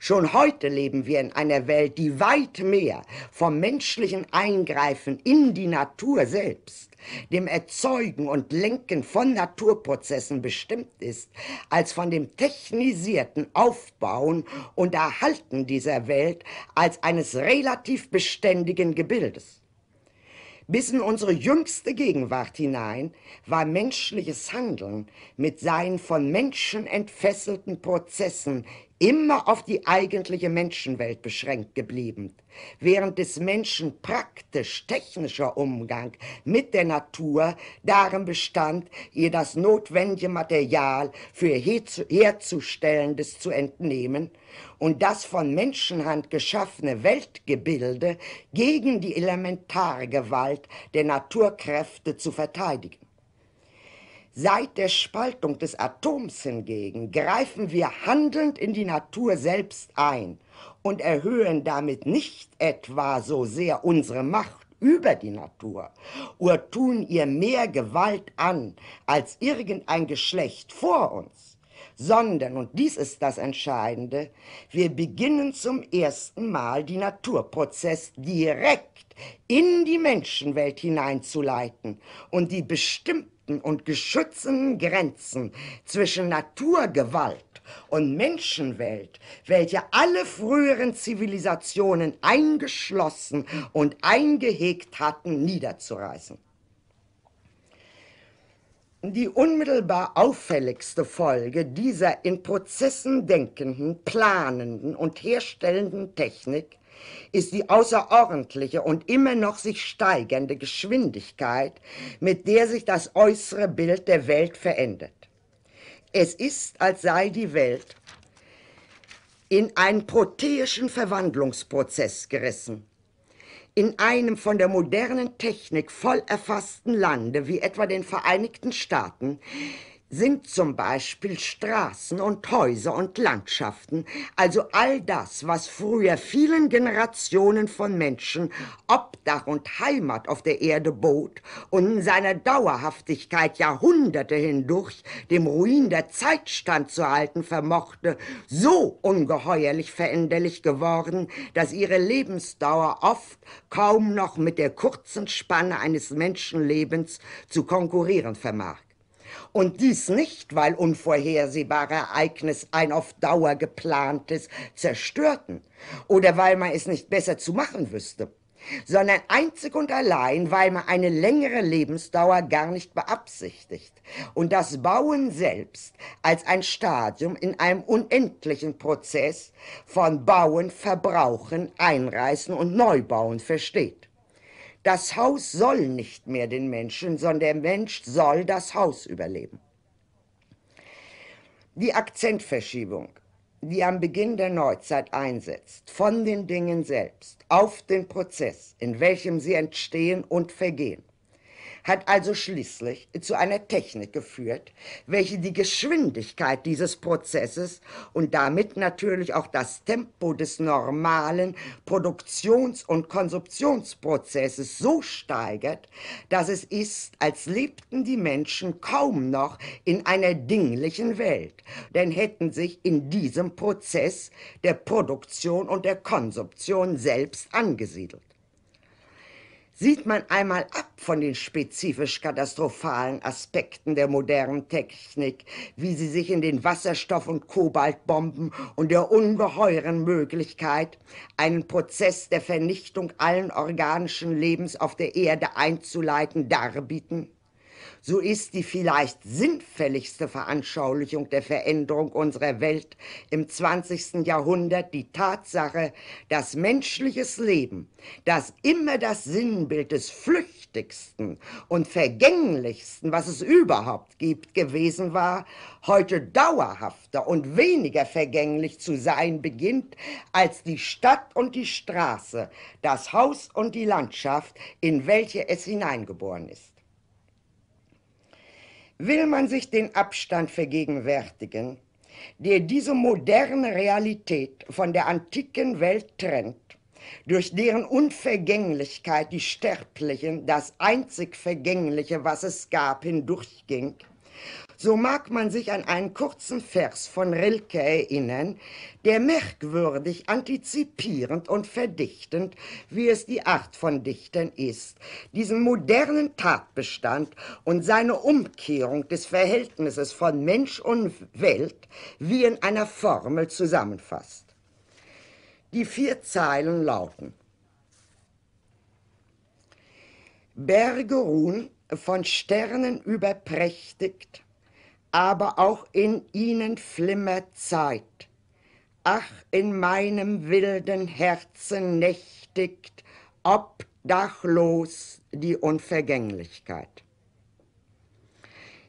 [SPEAKER 1] Schon heute leben wir in einer Welt, die weit mehr vom menschlichen Eingreifen in die Natur selbst, dem Erzeugen und Lenken von Naturprozessen bestimmt ist, als von dem technisierten Aufbauen und Erhalten dieser Welt als eines relativ beständigen Gebildes. Bis in unsere jüngste Gegenwart hinein war menschliches Handeln mit seinen von Menschen entfesselten Prozessen immer auf die eigentliche Menschenwelt beschränkt geblieben, während des Menschen praktisch-technischer Umgang mit der Natur darin bestand, ihr das notwendige Material für Herzustellendes zu entnehmen und das von Menschenhand geschaffene Weltgebilde gegen die elementare Gewalt der Naturkräfte zu verteidigen. Seit der Spaltung des Atoms hingegen greifen wir handelnd in die Natur selbst ein und erhöhen damit nicht etwa so sehr unsere Macht über die Natur, oder tun ihr mehr Gewalt an als irgendein Geschlecht vor uns, sondern, und dies ist das Entscheidende, wir beginnen zum ersten Mal die Naturprozess direkt in die Menschenwelt hineinzuleiten und die bestimmten strikten und geschützten Grenzen zwischen Naturgewalt und Menschenwelt, welche alle früheren Zivilisationen eingeschlossen und eingehegt hatten, niederzureißen. Die unmittelbar auffälligste Folge dieser in Prozessen denkenden, planenden und herstellenden Technik ist die außerordentliche und immer noch sich steigende Geschwindigkeit, mit der sich das äußere Bild der Welt verändert. Es ist, als sei die Welt in einen proteischen Verwandlungsprozess gerissen. In einem von der modernen Technik voll erfassten Lande wie etwa den Vereinigten Staaten sind zum Beispiel Straßen und Häuser und Landschaften, also all das, was früher vielen Generationen von Menschen Obdach und Heimat auf der Erde bot und in seiner Dauerhaftigkeit Jahrhunderte hindurch dem Ruin der Zeit standzuhalten vermochte, so ungeheuerlich veränderlich geworden, dass ihre Lebensdauer oft kaum noch mit der kurzen Spanne eines Menschenlebens zu konkurrieren vermag. Und dies nicht, weil unvorhersehbare Ereignisse ein auf Dauer geplantes zerstörten oder weil man es nicht besser zu machen wüsste, sondern einzig und allein, weil man eine längere Lebensdauer gar nicht beabsichtigt und das Bauen selbst als ein Stadium in einem unendlichen Prozess von Bauen, Verbrauchen, Einreißen und Neubauen versteht. Das Haus soll nicht mehr den Menschen, sondern der Mensch soll das Haus überleben. Die Akzentverschiebung, die am Beginn der Neuzeit einsetzt, von den Dingen selbst auf den Prozess, in welchem sie entstehen und vergehen, hat also schließlich zu einer Technik geführt, welche die Geschwindigkeit dieses Prozesses und damit natürlich auch das Tempo des normalen Produktions- und Konsumptionsprozesses so steigert, dass es ist, als lebten die Menschen kaum noch in einer dinglichen Welt, denn hätten sich in diesem Prozess der Produktion und der Konsumption selbst angesiedelt sieht man einmal ab von den spezifisch katastrophalen Aspekten der modernen Technik, wie sie sich in den Wasserstoff- und Kobaltbomben und der ungeheuren Möglichkeit, einen Prozess der Vernichtung allen organischen Lebens auf der Erde einzuleiten, darbieten? so ist die vielleicht sinnfälligste Veranschaulichung der Veränderung unserer Welt im 20. Jahrhundert die Tatsache, dass menschliches Leben, das immer das Sinnbild des flüchtigsten und vergänglichsten, was es überhaupt gibt, gewesen war, heute dauerhafter und weniger vergänglich zu sein beginnt, als die Stadt und die Straße, das Haus und die Landschaft, in welche es hineingeboren ist. Will man sich den Abstand vergegenwärtigen, der diese moderne Realität von der antiken Welt trennt, durch deren Unvergänglichkeit die Sterblichen das einzig Vergängliche, was es gab, hindurchging, so mag man sich an einen kurzen Vers von Rilke erinnern, der merkwürdig, antizipierend und verdichtend, wie es die Art von Dichtern ist, diesen modernen Tatbestand und seine Umkehrung des Verhältnisses von Mensch und Welt wie in einer Formel zusammenfasst. Die vier Zeilen lauten Berge ruhen, von Sternen überprächtigt, aber auch in ihnen flimmert Zeit. Ach, in meinem wilden Herzen nächtigt obdachlos die Unvergänglichkeit.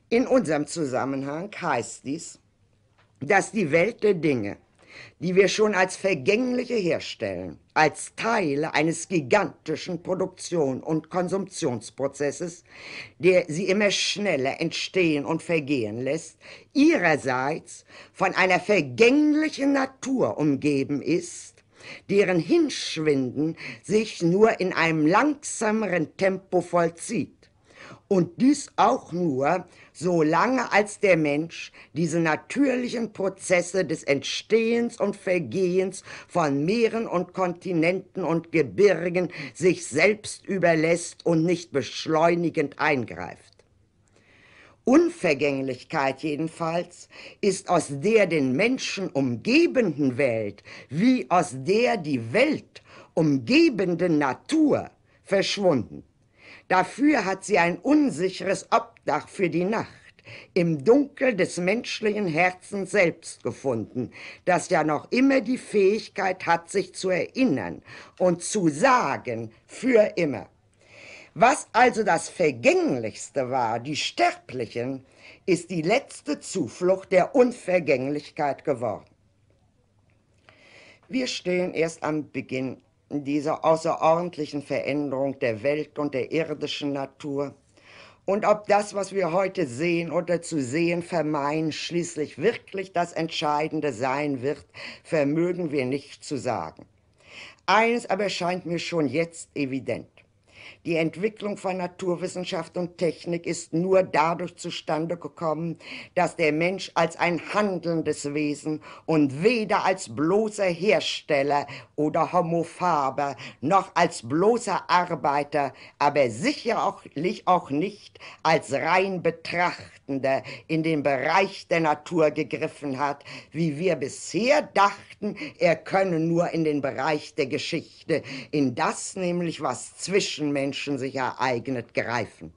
[SPEAKER 1] In unserem Zusammenhang heißt dies, dass die Welt der Dinge die wir schon als vergängliche herstellen, als Teile eines gigantischen Produktion- und Konsumptionsprozesses, der sie immer schneller entstehen und vergehen lässt, ihrerseits von einer vergänglichen Natur umgeben ist, deren Hinschwinden sich nur in einem langsameren Tempo vollzieht und dies auch nur, solange als der Mensch diese natürlichen Prozesse des Entstehens und Vergehens von Meeren und Kontinenten und Gebirgen sich selbst überlässt und nicht beschleunigend eingreift. Unvergänglichkeit jedenfalls ist aus der den Menschen umgebenden Welt wie aus der die Welt umgebenden Natur verschwunden. Dafür hat sie ein unsicheres Obdach für die Nacht im Dunkel des menschlichen Herzens selbst gefunden, das ja noch immer die Fähigkeit hat, sich zu erinnern und zu sagen für immer. Was also das Vergänglichste war, die Sterblichen, ist die letzte Zuflucht der Unvergänglichkeit geworden. Wir stehen erst am Beginn dieser außerordentlichen Veränderung der Welt und der irdischen Natur und ob das, was wir heute sehen oder zu sehen vermeinen, schließlich wirklich das Entscheidende sein wird, vermögen wir nicht zu sagen. Eines aber scheint mir schon jetzt evident. Die Entwicklung von Naturwissenschaft und Technik ist nur dadurch zustande gekommen, dass der Mensch als ein handelndes Wesen und weder als bloßer Hersteller oder Homophaber noch als bloßer Arbeiter, aber sicherlich auch nicht als rein Betrachtender in den Bereich der Natur gegriffen hat, wie wir bisher dachten, er könne nur in den Bereich der Geschichte, in das nämlich, was zwischen Menschen sich ereignet, greifen.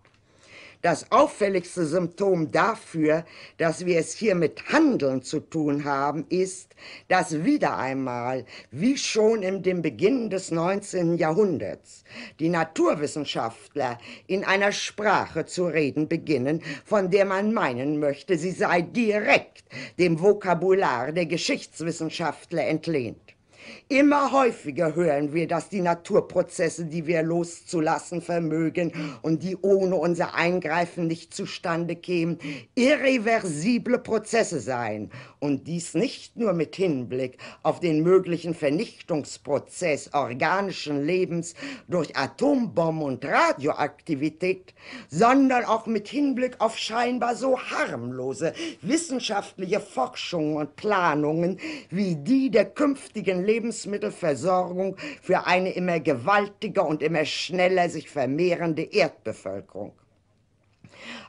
[SPEAKER 1] Das auffälligste Symptom dafür, dass wir es hier mit Handeln zu tun haben, ist, dass wieder einmal, wie schon in dem Beginn des 19. Jahrhunderts, die Naturwissenschaftler in einer Sprache zu reden beginnen, von der man meinen möchte, sie sei direkt dem Vokabular der Geschichtswissenschaftler entlehnt. Immer häufiger hören wir, dass die Naturprozesse, die wir loszulassen vermögen und die ohne unser Eingreifen nicht zustande kämen, irreversible Prozesse seien. Und dies nicht nur mit Hinblick auf den möglichen Vernichtungsprozess organischen Lebens durch Atombomben und Radioaktivität, sondern auch mit Hinblick auf scheinbar so harmlose wissenschaftliche Forschungen und Planungen wie die der künftigen Lebensmittel Lebensmittelversorgung für eine immer gewaltiger und immer schneller sich vermehrende Erdbevölkerung.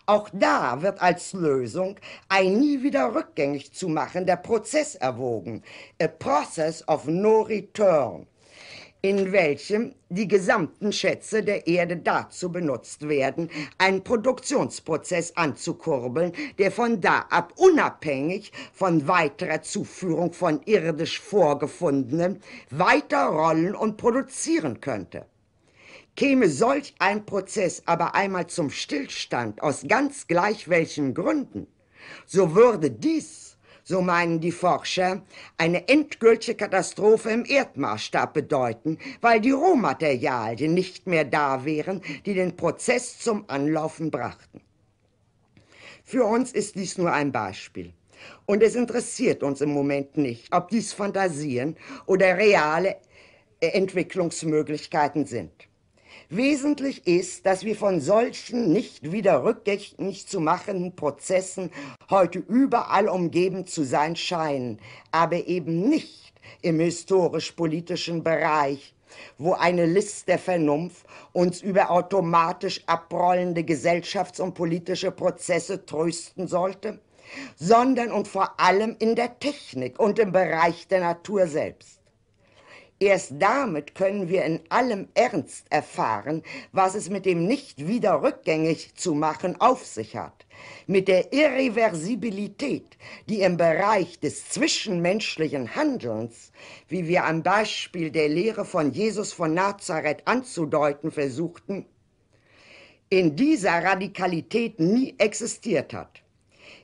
[SPEAKER 1] Auch da wird als Lösung ein nie wieder rückgängig zu machender Prozess erwogen, a process of no return in welchem die gesamten Schätze der Erde dazu benutzt werden, einen Produktionsprozess anzukurbeln, der von da ab unabhängig von weiterer Zuführung von irdisch vorgefundenem weiter rollen und produzieren könnte. Käme solch ein Prozess aber einmal zum Stillstand aus ganz gleich welchen Gründen, so würde dies so meinen die Forscher, eine endgültige Katastrophe im Erdmaßstab bedeuten, weil die Rohmaterialien nicht mehr da wären, die den Prozess zum Anlaufen brachten. Für uns ist dies nur ein Beispiel. Und es interessiert uns im Moment nicht, ob dies Fantasien oder reale Entwicklungsmöglichkeiten sind. Wesentlich ist, dass wir von solchen nicht wieder rückgängig zu machenden Prozessen heute überall umgeben zu sein scheinen, aber eben nicht im historisch-politischen Bereich, wo eine List der Vernunft uns über automatisch abrollende gesellschafts- und politische Prozesse trösten sollte, sondern und vor allem in der Technik und im Bereich der Natur selbst. Erst damit können wir in allem Ernst erfahren, was es mit dem nicht wieder rückgängig zu machen auf sich hat, mit der Irreversibilität, die im Bereich des zwischenmenschlichen Handelns, wie wir am Beispiel der Lehre von Jesus von Nazareth anzudeuten versuchten, in dieser Radikalität nie existiert hat.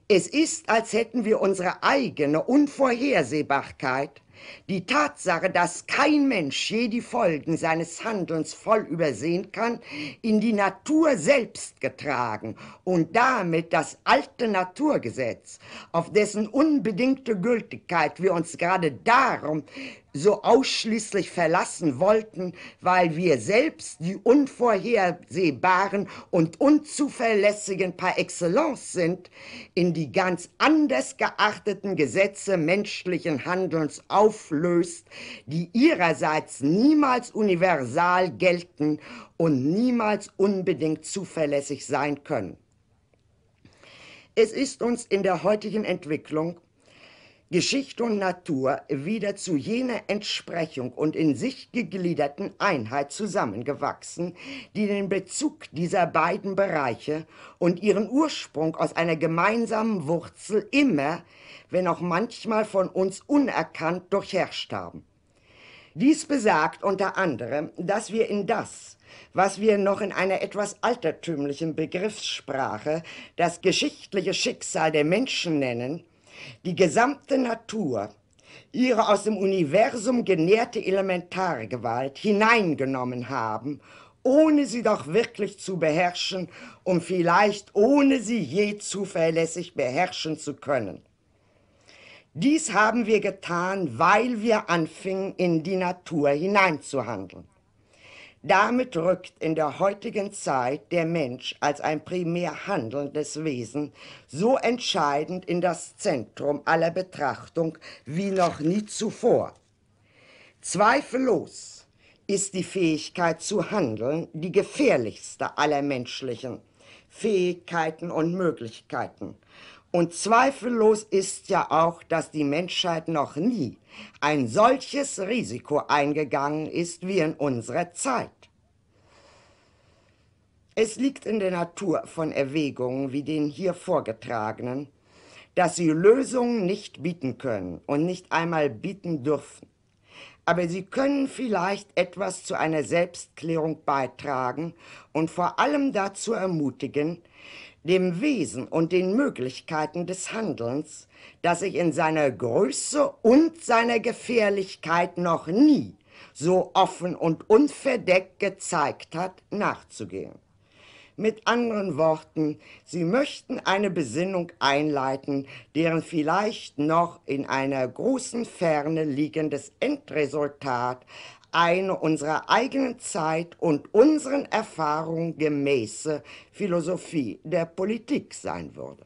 [SPEAKER 1] Es ist, als hätten wir unsere eigene Unvorhersehbarkeit die Tatsache, dass kein Mensch je die Folgen seines Handelns voll übersehen kann, in die Natur selbst getragen und damit das alte Naturgesetz, auf dessen unbedingte Gültigkeit wir uns gerade darum so ausschließlich verlassen wollten, weil wir selbst die unvorhersehbaren und unzuverlässigen par excellence sind, in die ganz anders geachteten Gesetze menschlichen Handelns auflöst, die ihrerseits niemals universal gelten und niemals unbedingt zuverlässig sein können. Es ist uns in der heutigen Entwicklung Geschichte und Natur wieder zu jener Entsprechung und in sich gegliederten Einheit zusammengewachsen, die den Bezug dieser beiden Bereiche und ihren Ursprung aus einer gemeinsamen Wurzel immer, wenn auch manchmal von uns unerkannt, durchherrscht haben. Dies besagt unter anderem, dass wir in das, was wir noch in einer etwas altertümlichen Begriffssprache das geschichtliche Schicksal der Menschen nennen, die gesamte Natur, ihre aus dem Universum genährte Elementargewalt hineingenommen haben, ohne sie doch wirklich zu beherrschen, um vielleicht ohne sie je zuverlässig beherrschen zu können. Dies haben wir getan, weil wir anfingen, in die Natur hineinzuhandeln. Damit rückt in der heutigen Zeit der Mensch als ein primär handelndes Wesen so entscheidend in das Zentrum aller Betrachtung wie noch nie zuvor. Zweifellos ist die Fähigkeit zu handeln die gefährlichste aller menschlichen Fähigkeiten und Möglichkeiten. Und zweifellos ist ja auch, dass die Menschheit noch nie ein solches Risiko eingegangen ist wie in unserer Zeit. Es liegt in der Natur von Erwägungen wie den hier vorgetragenen, dass sie Lösungen nicht bieten können und nicht einmal bieten dürfen. Aber sie können vielleicht etwas zu einer Selbstklärung beitragen und vor allem dazu ermutigen, dem Wesen und den Möglichkeiten des Handelns, das ich in seiner Größe und seiner Gefährlichkeit noch nie so offen und unverdeckt gezeigt hat, nachzugehen. Mit anderen Worten, sie möchten eine Besinnung einleiten, deren vielleicht noch in einer großen Ferne liegendes Endresultat eine unserer eigenen Zeit und unseren Erfahrungen gemäße Philosophie der Politik sein würde.